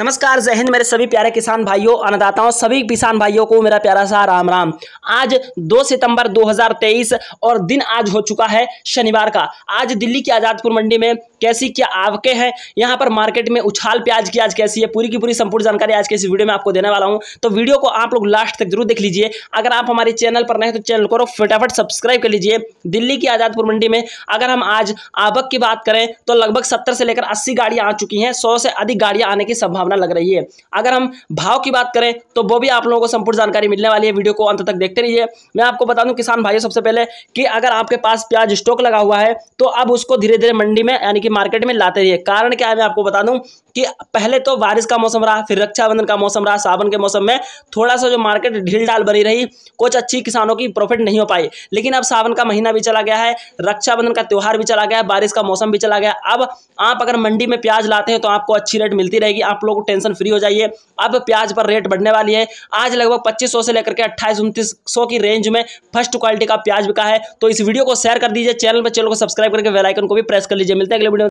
नमस्कार जय हिंद मेरे सभी प्यारे किसान भाइयों अन्नदाताओं सभी किसान भाइयों को मेरा प्यारा सा राम राम आज 2 सितंबर 2023 और दिन आज हो चुका है शनिवार का आज दिल्ली की आज़ादपुर मंडी में कैसी क्या आवके हैं यहाँ पर मार्केट में उछाल प्याज की आज कैसी है पूरी की पूरी संपूर्ण जानकारी आज के इस वीडियो में आपको देने वाला हूँ तो वीडियो को आप लोग लास्ट तक जरूर देख लीजिए अगर आप हमारे चैनल पर नहीं तो चैनल को फटाफट सब्सक्राइब कर लीजिए दिल्ली की आज़ादपुर मंडी में अगर हम आज आवक की बात करें तो लगभग सत्तर से लेकर अस्सी गाड़ियाँ आ चुकी हैं सौ से अधिक गाड़ियाँ आने की संभावना संभावना लग रही है अगर हम भाव की बात करें तो वो भी आप लोगों को संपूर्ण जानकारी मिलने वाली है वीडियो को अंत तक देखते रहिए मैं आपको बता दूं किसान भाइयों सबसे पहले कि अगर आपके पास प्याज स्टॉक लगा हुआ है तो अब उसको धीरे धीरे मंडी में यानी कि मार्केट में लाते रहिए कारण क्या है मैं आपको बता दूँ कि पहले तो बारिश का मौसम रहा फिर रक्षाबंधन का मौसम रहा सावन के मौसम में थोड़ा सा जो मार्केट ढील डाल बनी रही कुछ अच्छी किसानों की प्रॉफिट नहीं हो पाई लेकिन अब सावन का महीना भी चला गया है रक्षाबंधन का त्यौहार भी चला गया है बारिश का मौसम भी चला गया अब आप अगर मंडी में प्याज लाते हैं तो आपको अच्छी रेट मिलती रहेगी आप लोग लोग टेंशन फ्री हो जाइए अब प्याज पर रेट बढ़ने वाली है आज लगभग पच्चीस से लेकर के अट्ठाईस उनतीस की रेंज में फर्स्ट क्वालिटी का प्याज बिका है तो इस वीडियो को शेयर कर दीजिए चैनल पर चैनल को सब्सक्राइब करके वेलाइकन को भी प्रेस कर लीजिए मिलते हैं अगले वीडियो